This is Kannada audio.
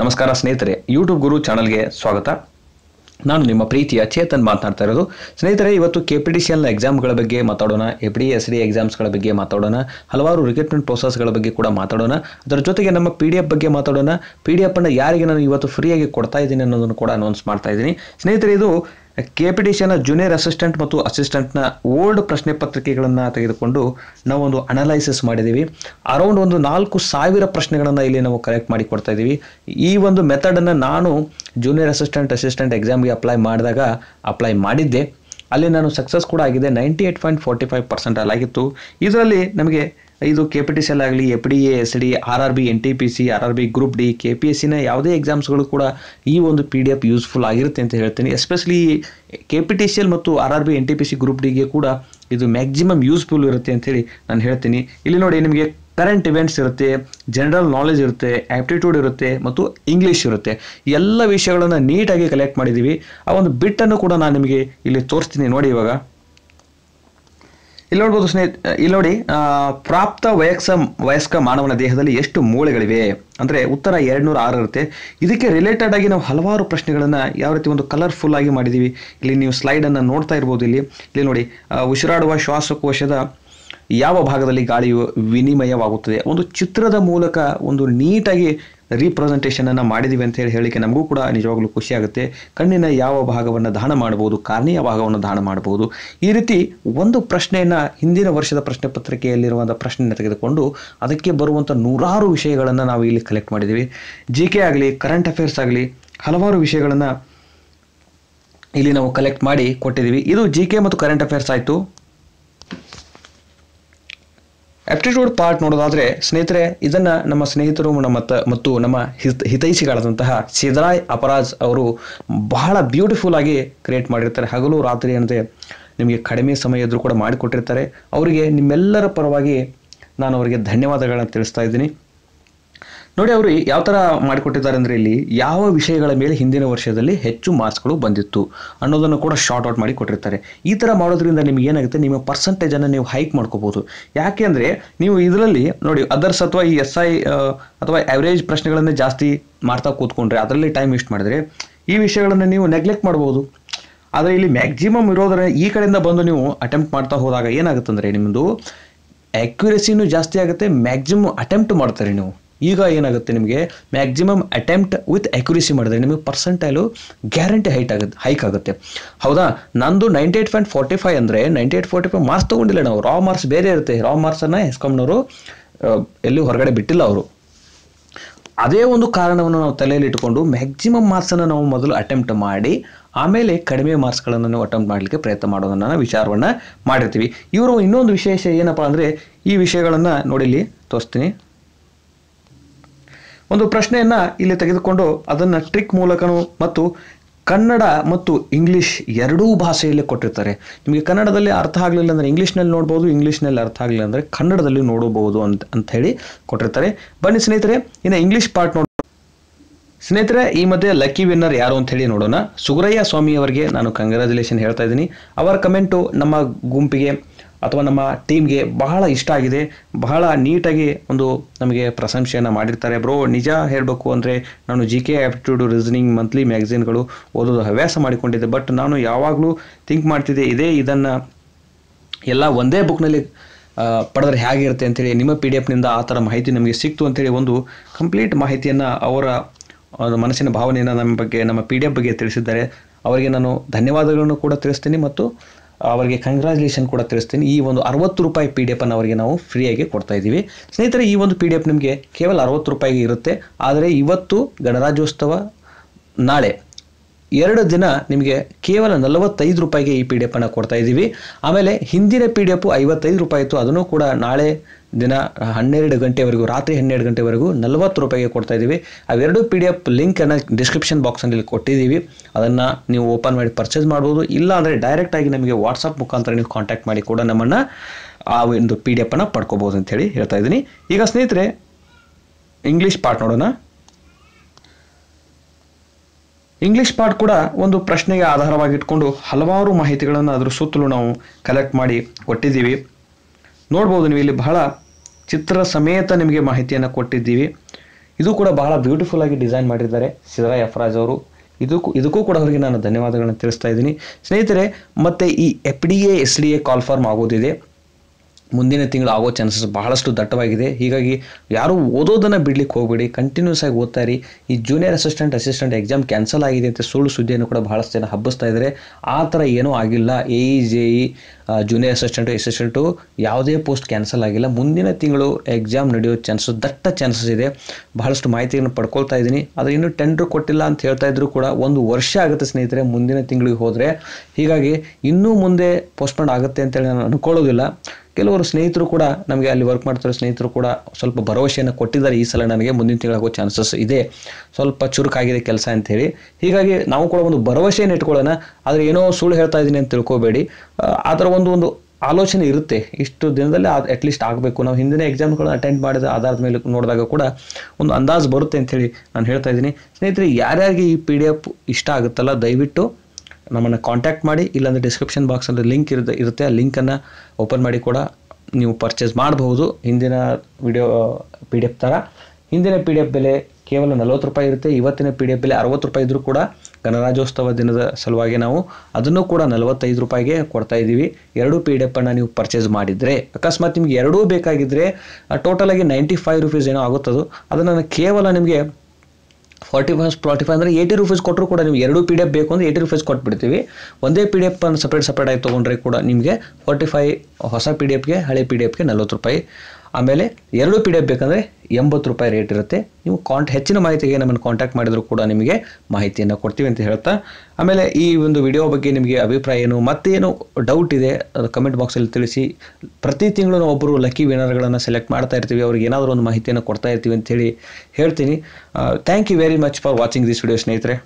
ನಮಸ್ಕಾರ ಸ್ನೇಹಿತರೆ ಯೂಟ್ಯೂಬ್ ಗುರು ಚಾನಲ್ಗೆ ಸ್ವಾಗತ ನಾನು ನಿಮ್ಮ ಪ್ರೀತಿಯ ಚೇತನ್ ಮಾತನಾಡ್ತಾ ಇರೋದು ಸ್ನೇಹಿತರೆ ಇವತ್ತು ಕೆ ಪಿ ಡಿ ಸಿ ಎಲ್ನ ಎಕ್ಸಾಮ್ಗಳ ಬಗ್ಗೆ ಮಾತಾಡೋಣ ಎ ಡಿ ಎಸ್ ಡಿ ಎಕ್ಸಾಮ್ಸ್ಗಳ ಬಗ್ಗೆ ಮಾತಾಡೋಣ ಹಲವಾರು ರಿಕ್ರೂಟ್ಮೆಂಟ್ ಪ್ರೋಸೆಸ್ಗಳ ಬಗ್ಗೆ ಕೂಡ ಮಾತಾಡೋಣ ಅದರ ಜೊತೆಗೆ ನಮ್ಮ ಪಿ ಡಿ ಎಫ್ ಬಗ್ಗೆ ಮಾತಾಡೋಣ ಪಿ ಡಿ ಅನ್ನು ಯಾರಿಗೆ ನಾನು ಇವತ್ತು ಫ್ರೀಯಾಗಿ ಕೊಡ್ತಾ ಇದ್ದೀನಿ ಅನ್ನೋದನ್ನು ಕೂಡ ಅನೌನ್ಸ್ ಮಾಡ್ತಾ ಇದ್ದೀನಿ ಸ್ನೇಹಿತರೆ ಇದು ಕೆಪಿಟಿಸಿನ ಜೂನಿಯರ್ ಅಸಿಸ್ಟೆಂಟ್ ಮತ್ತು ಅಸಿಸ್ಟೆಂಟ್ನ ಓಲ್ಡ್ ಪ್ರಶ್ನೆ ಪತ್ರಿಕೆಗಳನ್ನು ತೆಗೆದುಕೊಂಡು ನಾವೊಂದು ಅನಲೈಸಿಸ್ ಮಾಡಿದ್ದೀವಿ ಅರೌಂಡ್ ಒಂದು ನಾಲ್ಕು ಸಾವಿರ ಪ್ರಶ್ನೆಗಳನ್ನು ಇಲ್ಲಿ ನಾವು ಕಲೆಕ್ಟ್ ಮಾಡಿ ಕೊಡ್ತಾ ಇದ್ದೀವಿ ಈ ಒಂದು ಮೆಥಡನ್ನು ನಾನು ಜೂನಿಯರ್ ಅಸಿಸ್ಟೆಂಟ್ ಅಸಿಸ್ಟೆಂಟ್ ಎಕ್ಸಾಮ್ಗೆ ಅಪ್ಲೈ ಮಾಡಿದಾಗ ಅಪ್ಲೈ ಮಾಡಿದ್ದೆ ಅಲ್ಲಿ ನಾನು ಸಕ್ಸಸ್ ಕೂಡ ಆಗಿದೆ ninety eight point forty five percent ಅಲ್ಲಾಗಿತ್ತು ಇದರಲ್ಲಿ ನಮಗೆ ಇದು K P T C L ಆಗಲಿ F D A S D R R B N T P C R R B group D K P S ಸಿನ ಯಾವುದೇ ಎಕ್ಸಾಮ್ಸ್ಗಳು ಕೂಡ ಈ ಒಂದು ಪಿ ಡಿ ಎಫ್ ಯೂಸ್ಫುಲ್ ಆಗಿರುತ್ತೆ ಅಂತ ಹೇಳ್ತೀನಿ especially K P T C L ಮತ್ತು R R B N T P C group ಡಿಗೆ ಕೂಡ ಇದು ಮ್ಯಾಕ್ಸಿಮಮ್ ಯೂಸ್ಫುಲ್ ಇರುತ್ತೆ ಅಂತೇಳಿ ನಾನು ಹೇಳ್ತೀನಿ ಇಲ್ಲಿ ನೋಡಿ ನಿಮಗೆ ಕರೆಂಟ್ ಇವೆಂಟ್ಸ್ ಇರುತ್ತೆ ಜನರಲ್ ನಾಲೆಜ್ ಇರುತ್ತೆ ಆ್ಯಪ್ಟಿಟ್ಯೂಡ್ ಇರುತ್ತೆ ಮತ್ತು ಇಂಗ್ಲೀಷ್ ಇರುತ್ತೆ ಎಲ್ಲ ವಿಷಯಗಳನ್ನು ನೀಟಾಗಿ ಕಲೆಕ್ಟ್ ಮಾಡಿದ್ದೀವಿ ಆ ಒಂದು ಬಿಟ್ಟನ್ನು ಕೂಡ ನಾನು ನಿಮಗೆ ಇಲ್ಲಿ ತೋರಿಸ್ತೀನಿ ನೋಡಿ ಇವಾಗ ಇಲ್ಲಿ ನೋಡ್ಬೋದು ಸ್ನೇಹಿತ ಇಲ್ಲಿ ನೋಡಿ ಪ್ರಾಪ್ತ ವಯಸ್ಕ ವಯಸ್ಕ ಮಾನವನ ದೇಹದಲ್ಲಿ ಎಷ್ಟು ಮೂಳೆಗಳಿವೆ ಅಂದರೆ ಉತ್ತರ ಎರಡುನೂರ ಆರು ಇರುತ್ತೆ ಇದಕ್ಕೆ ರಿಲೇಟೆಡ್ ಆಗಿ ನಾವು ಹಲವಾರು ಪ್ರಶ್ನೆಗಳನ್ನು ಯಾವ ರೀತಿ ಒಂದು ಕಲರ್ಫುಲ್ ಆಗಿ ಮಾಡಿದ್ದೀವಿ ಇಲ್ಲಿ ನೀವು ಸ್ಲೈಡನ್ನು ನೋಡ್ತಾ ಇರ್ಬೋದು ಇಲ್ಲಿ ಇಲ್ಲಿ ನೋಡಿ ಉಸಿರಾಡುವ ಶ್ವಾಸಕೋಶದ ಯಾವ ಭಾಗದಲ್ಲಿ ಗಾಳಿಯು ವಿನಿಮಯವಾಗುತ್ತದೆ ಒಂದು ಚಿತ್ರದ ಮೂಲಕ ಒಂದು ನೀಟಾಗಿ ರೀಪ್ರೆಸೆಂಟೇಷನನ್ನು ಮಾಡಿದ್ದೀವಿ ಅಂತ ಹೇಳಿ ಹೇಳಿಕೆ ನಮಗೂ ಕೂಡ ನಿಜವಾಗ್ಲೂ ಖುಷಿಯಾಗುತ್ತೆ ಕಣ್ಣಿನ ಯಾವ ಭಾಗವನ್ನು ದಾನ ಮಾಡಬಹುದು ಕಾರ್ನಿಯ ಭಾಗವನ್ನು ದಾನ ಮಾಡಬಹುದು ಈ ರೀತಿ ಒಂದು ಪ್ರಶ್ನೆಯನ್ನು ಹಿಂದಿನ ವರ್ಷದ ಪ್ರಶ್ನೆ ಪತ್ರಿಕೆಯಲ್ಲಿರುವಂಥ ಪ್ರಶ್ನೆಯನ್ನು ತೆಗೆದುಕೊಂಡು ಅದಕ್ಕೆ ಬರುವಂಥ ನೂರಾರು ವಿಷಯಗಳನ್ನು ನಾವು ಇಲ್ಲಿ ಕಲೆಕ್ಟ್ ಮಾಡಿದ್ದೀವಿ ಜಿ ಕೆ ಆಗಲಿ ಕರೆಂಟ್ ಅಫೇರ್ಸ್ ಆಗಲಿ ಹಲವಾರು ವಿಷಯಗಳನ್ನು ಇಲ್ಲಿ ನಾವು ಕಲೆಕ್ಟ್ ಮಾಡಿ ಕೊಟ್ಟಿದ್ದೀವಿ ಇದು ಜಿ ಕೆ ಮತ್ತು ಕರೆಂಟ್ ಅಫೇರ್ಸ್ ಆಯಿತು ಆಪ್ಟಿಟ್ಯೂಡ್ ಪಾರ್ಟ್ ನೋಡೋದಾದರೆ ಸ್ನೇಹಿತರೆ ಇದನ್ನು ನಮ್ಮ ಸ್ನೇಹಿತರು ನಮ್ಮ ಮತ್ತು ನಮ್ಮ ಹಿತ ಹಿತೈಷಿಗಳಾದಂತಹ ಸಿದರಾಯ್ ಅಪರಾಜ್ ಅವರು ಬಹಳ ಬ್ಯೂಟಿಫುಲ್ ಆಗಿ ಕ್ರಿಯೇಟ್ ಮಾಡಿರ್ತಾರೆ ಹಗಲು ರಾತ್ರಿ ಅಂದರೆ ನಿಮಗೆ ಕಡಿಮೆ ಸಮಯ ಎದುರು ಕೂಡ ಮಾಡಿಕೊಟ್ಟಿರ್ತಾರೆ ಅವರಿಗೆ ನಿಮ್ಮೆಲ್ಲರ ಪರವಾಗಿ ನಾನು ಅವರಿಗೆ ಧನ್ಯವಾದಗಳನ್ನು ತಿಳಿಸ್ತಾ ಇದ್ದೀನಿ ನೋಡಿ ಅವರು ಯಾವ ಥರ ಮಾಡಿಕೊಟ್ಟಿದ್ದಾರೆ ಅಂದರೆ ಇಲ್ಲಿ ಯಾವ ವಿಷಯಗಳ ಮೇಲೆ ಹಿಂದಿನ ವರ್ಷದಲ್ಲಿ ಹೆಚ್ಚು ಮಾರ್ಕ್ಸ್ಗಳು ಬಂದಿತ್ತು ಅನ್ನೋದನ್ನು ಕೂಡ ಶಾರ್ಟ್ ಔಟ್ ಮಾಡಿ ಕೊಟ್ಟಿರ್ತಾರೆ ಈ ಥರ ಮಾಡೋದ್ರಿಂದ ನಿಮ್ಗೆ ಏನಾಗುತ್ತೆ ನಿಮ್ಮ ಪರ್ಸೆಂಟೇಜನ್ನು ನೀವು ಹೈಕ್ ಮಾಡ್ಕೋಬಹುದು ಯಾಕೆ ಅಂದರೆ ನೀವು ಇದರಲ್ಲಿ ನೋಡಿ ಅದರ್ಸ್ ಅಥವಾ ಈ ಎಸ್ ಐ ಅಥವಾ ಅವರೇಜ್ ಪ್ರಶ್ನೆಗಳನ್ನೇ ಜಾಸ್ತಿ ಮಾಡ್ತಾ ಕೂತ್ಕೊಂಡ್ರೆ ಅದರಲ್ಲಿ ಟೈಮ್ ವೇಸ್ಟ್ ಮಾಡಿದ್ರೆ ಈ ವಿಷಯಗಳನ್ನು ನೀವು ನೆಗ್ಲೆಕ್ಟ್ ಮಾಡ್ಬೋದು ಆದರೆ ಇಲ್ಲಿ ಮ್ಯಾಕ್ಸಿಮಮ್ ಇರೋದ್ರ ಈ ಕಡೆಯಿಂದ ಬಂದು ನೀವು ಅಟೆಂಪ್ಟ್ ಮಾಡ್ತಾ ಹೋದಾಗ ಅಂದ್ರೆ ನಿಮ್ಮದು ಅಕ್ಯುರೇಸಿನೂ ಜಾಸ್ತಿ ಆಗುತ್ತೆ ಮ್ಯಾಕ್ಸಿಮಮ್ ಅಟೆಂಪ್ಟ್ ಮಾಡ್ತಾರೆ ನೀವು ಈಗ ಏನಾಗುತ್ತೆ ನಿಮಗೆ ಮ್ಯಾಕ್ಸಿಮಮ್ ಅಟೆಂಪ್ಟ್ ವಿತ್ ಅಕ್ಯುರೇಸಿ ಮಾಡಿದ್ರೆ ನಿಮಗೆ ಪರ್ಸೆಂಟೈಲು ಗ್ಯಾರಂಟಿ ಹೈಟ್ ಆಗುತ್ತೆ ಹೈಕ್ ಆಗುತ್ತೆ ಹೌದಾ ನಂದು ninety eight point forty five ಅಂದರೆ ninety eight forty five marks ತಗೊಂಡಿಲ್ಲ ನಾವು ರಾ ಮಾರ್ಕ್ಸ್ ಬೇರೆ ಇರುತ್ತೆ ರಾ ಮಾರ್ಕ್ಸನ್ನು ಹೆಸ್ಕೊಂಡವರು ಎಲ್ಲೂ ಹೊರಗಡೆ ಬಿಟ್ಟಿಲ್ಲ ಅವರು ಅದೇ ಒಂದು ಕಾರಣವನ್ನು ನಾವು ತಲೆಯಲ್ಲಿ ಇಟ್ಕೊಂಡು ಮ್ಯಾಕ್ಸಿಮಮ್ ಮಾರ್ಕ್ಸನ್ನು ನಾವು ಮೊದಲು ಅಟೆಂಪ್ಟ್ ಮಾಡಿ ಆಮೇಲೆ ಕಡಿಮೆ ಮಾರ್ಕ್ಸ್ಗಳನ್ನು ನಾವು ಅಟೆಂಪ್ಟ್ ಮಾಡಲಿಕ್ಕೆ ಪ್ರಯತ್ನ ಮಾಡೋದನ್ನು ನಾವು ವಿಚಾರವನ್ನು ಮಾಡಿರ್ತೀವಿ ಇವರು ಇನ್ನೊಂದು ವಿಶೇಷ ಏನಪ್ಪ ಅಂದರೆ ಈ ವಿಷಯಗಳನ್ನು ನೋಡಿಲಿ ತೋರಿಸ್ತೀನಿ ಒಂದು ಪ್ರಶ್ನೆಯನ್ನ ಇಲ್ಲಿ ತೆಗೆದುಕೊಂಡು ಅದನ್ನ ಟ್ರಿಕ್ ಮೂಲಕನೂ ಮತ್ತು ಕನ್ನಡ ಮತ್ತು ಇಂಗ್ಲೀಷ್ ಎರಡೂ ಭಾಷೆಯಲ್ಲಿ ಕೊಟ್ಟಿರ್ತಾರೆ ನಿಮಗೆ ಕನ್ನಡದಲ್ಲಿ ಅರ್ಥ ಆಗಲಿಲ್ಲ ಅಂದರೆ ಇಂಗ್ಲೀಷ್ನಲ್ಲಿ ನೋಡ್ಬೋದು ಇಂಗ್ಲೀಷ್ನಲ್ಲಿ ಅರ್ಥ ಆಗಲಿಲ್ಲ ಅಂದರೆ ಕನ್ನಡದಲ್ಲಿ ನೋಡಬಹುದು ಅಂತ ಅಂತ ಹೇಳಿ ಕೊಟ್ಟಿರ್ತಾರೆ ಬನ್ನಿ ಸ್ನೇಹಿತರೆ ಇನ್ನು ಇಂಗ್ಲೀಷ್ ಪಾರ್ಟ್ ನೋಡ ಸ್ನೇಹಿತರೆ ಈ ಮಧ್ಯೆ ಲಕ್ಕಿ ವಿನ್ನರ್ ಯಾರು ಅಂತ ಹೇಳಿ ನೋಡೋಣ ಸ್ವಾಮಿ ಸ್ವಾಮಿಯವರಿಗೆ ನಾನು ಕಂಗ್ರ್ಯಾಚುಲೇಷನ್ ಹೇಳ್ತಾ ಇದ್ದೀನಿ ಅವರ ಕಮೆಂಟು ನಮ್ಮ ಗುಂಪಿಗೆ ಅಥವಾ ನಮ್ಮ ಟೀಮ್ಗೆ ಬಹಳ ಇಷ್ಟ ಆಗಿದೆ ಬಹಳ ನೀಟಾಗಿ ಒಂದು ನಮಗೆ ಪ್ರಶಂಸೆಯನ್ನು ಮಾಡಿರ್ತಾರೆ ಬ್ರೋ ನಿಜ ಹೇಳಬೇಕು ಅಂದರೆ ನಾನು G K aptitude reasoning monthly ಮ್ಯಾಗಝಿನ್ಗಳು ಓದೋದು ಹವ್ಯಾಸ ಮಾಡಿಕೊಂಡಿದ್ದೆ ಬಟ್ ನಾನು ಯಾವಾಗಲೂ ಥಿಂಕ್ ಮಾಡ್ತಿದ್ದೆ ಇದೇ ಇದನ್ನು ಎಲ್ಲ ಒಂದೇ ಬುಕ್ನಲ್ಲಿ ಪಡೆದ್ರೆ ಹೇಗಿರುತ್ತೆ ಅಂತೇಳಿ ನಿಮ್ಮ ಪಿ ಡಿ ಎಫ್ನಿಂದ ಆ ಥರ ಮಾಹಿತಿ ನಮಗೆ ಸಿಕ್ತು ಅಂತೇಳಿ ಒಂದು ಕಂಪ್ಲೀಟ್ ಮಾಹಿತಿಯನ್ನು ಅವರ ಮನಸ್ಸಿನ ಭಾವನೆಯನ್ನು ನಮ್ಮ ಬಗ್ಗೆ ನಮ್ಮ ಪಿ ಡಿ ಎಫ್ ಬಗ್ಗೆ ತಿಳಿಸಿದ್ದಾರೆ ಅವರಿಗೆ ನಾನು ಧನ್ಯವಾದಗಳನ್ನು ಕೂಡ ತಿಳಿಸ್ತೀನಿ ಮತ್ತು ಅವರಿಗೆ ಕಂಗ್ರ್ಯಾಚುಲೇಷನ್ ಕೂಡ ತಿಳಿಸ್ತೀನಿ ಈ ಒಂದು ಅರವತ್ತು ರೂಪಾಯಿ ಪಿ ಡಿ ಎಫನ್ನು ಅವರಿಗೆ ನಾವು ಫ್ರೀಯಾಗಿ ಕೊಡ್ತಾ ಇದ್ದೀವಿ ಸ್ನೇಹಿತರೆ ಈ ಒಂದು ಪಿ ಡಿ ಎಫ್ ನಿಮಗೆ ಕೇವಲ ಅರವತ್ತು ರೂಪಾಯಿಗೆ ಇರುತ್ತೆ ಆದರೆ ಇವತ್ತು ಗಣರಾಜ್ಯೋತ್ಸವ ನಾಳೆ ಎರಡು ದಿನ ನಿಮಗೆ ಕೇವಲ ನಲವತ್ತೈದು ರೂಪಾಯಿಗೆ ಈ ಪಿ ಡಿ ಎಫನ್ನು ಕೊಡ್ತಾ ಇದ್ದೀವಿ ಆಮೇಲೆ ಹಿಂದಿನ ಪಿ ಡಿ ಎಫು ಐವತ್ತೈದು ರೂಪಾಯಿ ಇತ್ತು ಅದನ್ನು ಕೂಡ ನಾಳೆ ದಿನ ಹನ್ನೆರಡು ಗಂಟೆವರೆಗೂ ರಾತ್ರಿ ಹನ್ನೆರಡು ಗಂಟೆವರೆಗೂ ನಲವತ್ತು ರೂಪಾಯಿಗೆ ಕೊಡ್ತಾ ಇದ್ದೀವಿ ಅವೆರಡು ಪಿ ಡಿ ಎಫ್ ಲಿಂಕನ್ನು ಡಿಸ್ಕ್ರಿಪ್ಷನ್ ಬಾಕ್ಸ್ನಲ್ಲಿ ಕೊಟ್ಟಿದ್ದೀವಿ ಅದನ್ನು ನೀವು ಓಪನ್ ಮಾಡಿ ಪರ್ಚೇಸ್ ಮಾಡ್ಬೋದು ಇಲ್ಲ ಅಂದರೆ ಡೈರೆಕ್ಟಾಗಿ ನಮಗೆ ವಾಟ್ಸಪ್ ಮುಖಾಂತರ ನೀವು ಕಾಂಟ್ಯಾಕ್ಟ್ ಮಾಡಿ ಕೂಡ ನಮ್ಮನ್ನು ಆ ಒಂದು ಪಿ ಡಿ ಎಫನ್ನು ಪಡ್ಕೋಬೋದು ಹೇಳಿ ಹೇಳ್ತಾ ಇದ್ದೀನಿ ಈಗ ಸ್ನೇಹಿತರೆ ಇಂಗ್ಲೀಷ್ ಪಾರ್ಟ್ ನೋಡೋಣ ಇಂಗ್ಲಿಷ್ ಪಾರ್ಟ್ ಕೂಡ ಒಂದು ಪ್ರಶ್ನೆಗೆ ಆಧಾರವಾಗಿಟ್ಕೊಂಡು ಹಲವಾರು ಮಾಹಿತಿಗಳನ್ನು ಅದರ ಸುತ್ತಲೂ ನಾವು ಕಲೆಕ್ಟ್ ಮಾಡಿ ಕೊಟ್ಟಿದ್ದೀವಿ ನೋಡ್ಬೋದು ನೀವು ಇಲ್ಲಿ ಬಹಳ ಚಿತ್ರ ಸಮೇತ ನಿಮಗೆ ಮಾಹಿತಿಯನ್ನು ಕೊಟ್ಟಿದ್ದೀವಿ ಇದು ಕೂಡ ಬಹಳ ಬ್ಯೂಟಿಫುಲ್ ಆಗಿ ಡಿಸೈನ್ ಮಾಡಿದ್ದಾರೆ ಸಿದರಾ ಯಫರಾಜ್ ಅವರು ಇದಕ್ಕೂ ಇದಕ್ಕೂ ಕೂಡ ಅವರಿಗೆ ನಾನು ಧನ್ಯವಾದಗಳನ್ನು ತಿಳಿಸ್ತಾ ಇದ್ದೀನಿ ಸ್ನೇಹಿತರೆ ಮತ್ತೆ ಈ F D A S D A call form ಆಗೋದಿದೆ ಮುಂದಿನ ತಿಂಗಳು ಆಗೋ ಚಾನ್ಸಸ್ ಬಹಳಷ್ಟು ದಟ್ಟವಾಗಿದೆ ಹೀಗಾಗಿ ಯಾರೂ ಓದೋದನ್ನು ಬಿಡ್ಲಿಕ್ಕೆ ಹೋಗಬೇಡಿ ಕಂಟಿನ್ಯೂಸ್ ಆಗಿ ಓದ್ತಾರೆ ಈ junior assistant assistant exam cancel ಆಗಿದೆ ಅಂತ ಸುಳ್ಳು ಸುದ್ದಿಯನ್ನು ಕೂಡ ಬಹಳಷ್ಟು ಜನ ಹಬ್ಬಿಸ್ತಾ ಇದ್ದಾರೆ ಆ ಥರ ಏನೂ ಆಗಿಲ್ಲ A E J E junior assistant assistant ಯಾವುದೇ ಪೋಸ್ಟ್ ಕ್ಯಾನ್ಸಲ್ ಆಗಿಲ್ಲ ಮುಂದಿನ ತಿಂಗಳು ಎಕ್ಸಾಮ್ ನಡೆಯೋ ಚಾನ್ಸಸ್ ದಟ್ಟ ಚಾನ್ಸಸ್ ಇದೆ ಬಹಳಷ್ಟು ಮಾಹಿತಿಯನ್ನು ಪಡ್ಕೊಳ್ತಾ ಇದ್ದೀನಿ ಆದರೆ ಇನ್ನೂ ಟೆಂಡರ್ ಕೊಟ್ಟಿಲ್ಲ ಅಂತ ಹೇಳ್ತಾ ಇದ್ರು ಕೂಡ ಒಂದು ವರ್ಷ ಆಗುತ್ತೆ ಸ್ನೇಹಿತರೆ ಮುಂದಿನ ತಿಂಗಳಿಗೆ ಹೋದರೆ ಹೀಗಾಗಿ ಇನ್ನೂ ಮುಂದೆ ಪೋಸ್ಟ್ಪೋನ್ ಆಗುತ್ತೆ ಅಂತೇಳಿ ನಾನು ಅನ್ಕೊಳ್ಳೋದಿಲ್ಲ ಕೆಲವರು ಸ್ನೇಹಿತರು ಕೂಡ ನಮಗೆ ಅಲ್ಲಿ ವರ್ಕ್ ಮಾಡ್ತಿರೋ ಸ್ನೇಹಿತರು ಕೂಡ ಸ್ವಲ್ಪ ಭರವಸೆಯನ್ನು ಕೊಟ್ಟಿದ್ದಾರೆ ಈ ಸಲ ನನಗೆ ಮುಂದಿನ ತಿಂಗಳಾಗೋ ಚಾನ್ಸಸ್ ಇದೆ ಸ್ವಲ್ಪ ಚುರುಕಾಗಿದೆ ಕೆಲಸ ಅಂಥೇಳಿ ಹೀಗಾಗಿ ನಾವು ಕೂಡ ಒಂದು ಭರವಸೆಯನ್ನು ಇಟ್ಕೊಳ್ಳೋಣ ಆದರೆ ಏನೋ ಸುಳ್ಳು ಹೇಳ್ತಾ ಇದ್ದೀನಿ ಅಂತ ತಿಳ್ಕೊಬೇಡಿ ಆ ಥರ ಒಂದು ಒಂದು ಆಲೋಚನೆ ಇರುತ್ತೆ ಇಷ್ಟು ದಿನದಲ್ಲಿ ಅದು ಅಟ್ಲೀಸ್ಟ್ ಆಗಬೇಕು ನಾವು ಹಿಂದಿನ ಎಕ್ಸಾಮ್ಗಳನ್ನ ಅಟೆಂಡ್ ಮಾಡಿದ ಆಧಾರದ ಮೇಲೆ ನೋಡಿದಾಗ ಕೂಡ ಒಂದು ಅಂದಾಜು ಬರುತ್ತೆ ಅಂಥೇಳಿ ನಾನು ಹೇಳ್ತಾ ಇದ್ದೀನಿ ಸ್ನೇಹಿತರೆ ಯಾರ್ಯಾರಿಗೆ ಈ ಪಿ ಡಿ ಎಫ್ ಇಷ್ಟ ಆಗುತ್ತಲ್ಲ ದಯವಿಟ್ಟು ನಮ್ಮನ್ನು ಕಾಂಟ್ಯಾಕ್ಟ್ ಮಾಡಿ ಇಲ್ಲಾಂದರೆ ಡಿಸ್ಕ್ರಿಪ್ಷನ್ ಬಾಕ್ಸಲ್ಲಿ ಲಿಂಕ್ ಇರುತ್ತೆ ಇರುತ್ತೆ ಆ ಲಿಂಕನ್ನು ಓಪನ್ ಮಾಡಿ ಕೂಡ ನೀವು ಪರ್ಚೇಸ್ ಮಾಡಬಹುದು ಹಿಂದಿನ ವಿಡಿಯೋ ಪಿ ಡಿ ಎಫ್ ಥರ ಹಿಂದಿನ ಪಿ ಡಿ ಎಫ್ ಬೆಲೆ ಕೇವಲ ನಲವತ್ತು ರೂಪಾಯಿ ಇರುತ್ತೆ ಇವತ್ತಿನ ಪಿ ಡಿ ಎಫ್ ಬೆಲೆ ಅರವತ್ತು ರೂಪಾಯಿ ಇದ್ದರೂ ಕೂಡ ಗಣರಾಜ್ಯೋತ್ಸವ ದಿನದ ಸಲುವಾಗಿ ನಾವು ಅದನ್ನು ಕೂಡ ನಲವತ್ತೈದು ರೂಪಾಯಿಗೆ ಕೊಡ್ತಾ ಇದ್ದೀವಿ ಎರಡೂ ಪಿ ಡಿ ಎಫನ್ನು ನೀವು ಪರ್ಚೇಸ್ ಮಾಡಿದರೆ ಅಕಸ್ಮಾತ್ ನಿಮಗೆ ಎರಡೂ ಬೇಕಾಗಿದ್ದರೆ ಟೋಟಲಾಗಿ ನೈಂಟಿ ಫೈವ್ ರುಪೀಸ್ ಏನೋ ಆಗುತ್ತದೋ ಅದನ್ನು ಕೇವಲ ನಿಮಗೆ ಫಾರ್ಟಿ ಫೈವ್ ಫಾರ್ಟಿ ಫೈವ್ ಅಂದರೆ ಏಯ್ಟಿ ರುಪೀಸ್ ಕೊಟ್ಟರು ಕೂಡ ನಿಮ್ಗೆ ಎರಡು ಪಿ ಡಿ ಎಫ್ ಬೇಕು ಅಂದರೆ ಏಯ್ಟಿ ರುಪೀಸ್ ಕೊಟ್ಬಿಡ್ತೀವಿ ಒಂದೇ ಪಿ ಡಿ ಎಫ್ ಅನ್ನು ಸಪ್ರೇಟ್ ಆಗಿ ತೊಗೊಂಡ್ರೆ ಕೂಡ ನಿಮಗೆ ಫಾರ್ಟಿ ಫೈವ್ ಹೊಸ ಪಿ ಡಿ ಎಫ್ಗೆ ಹಳೆ ಪಿ ಡಿ ಎಫ್ಗೆ ನಲ್ವತ್ತು ರೂಪಾಯಿ ಆಮೇಲೆ ಎರಡು ಪಿ ಡಿ ಎಫ್ ಬೇಕಂದರೆ ಎಂಬತ್ತು ರೂಪಾಯಿ ರೇಟ್ ಇರುತ್ತೆ ನೀವು ಕಾಂಟ್ ಹೆಚ್ಚಿನ ಮಾಹಿತಿಗೆ ನಮ್ಮನ್ನು ಕಾಂಟ್ಯಾಕ್ಟ್ ಮಾಡಿದರೂ ಕೂಡ ನಿಮಗೆ ಮಾಹಿತಿಯನ್ನು ಕೊಡ್ತೀವಿ ಅಂತ ಹೇಳ್ತಾ ಆಮೇಲೆ ಈ ಒಂದು ವಿಡಿಯೋ ಬಗ್ಗೆ ನಿಮಗೆ ಅಭಿಪ್ರಾಯ ಏನು ಮತ್ತೇನು ಡೌಟ್ ಇದೆ ಅದು ಕಮೆಂಟ್ ಬಾಕ್ಸಲ್ಲಿ ತಿಳಿಸಿ ಪ್ರತಿ ತಿಂಗಳು ನಾವು ಒಬ್ಬರು ಲಕ್ಕಿ ವಿನರ್ಗಳನ್ನು ಸೆಲೆಕ್ಟ್ ಮಾಡ್ತಾ ಇರ್ತೀವಿ ಅವ್ರಿಗೆ ಏನಾದರೂ ಒಂದು ಮಾಹಿತಿಯನ್ನು ಕೊಡ್ತಾ ಇರ್ತೀವಿ ಅಂತ ಹೇಳಿ ಹೇಳ್ತೀನಿ thank you very much for watching this video ಸ್ನೇಹಿತರೆ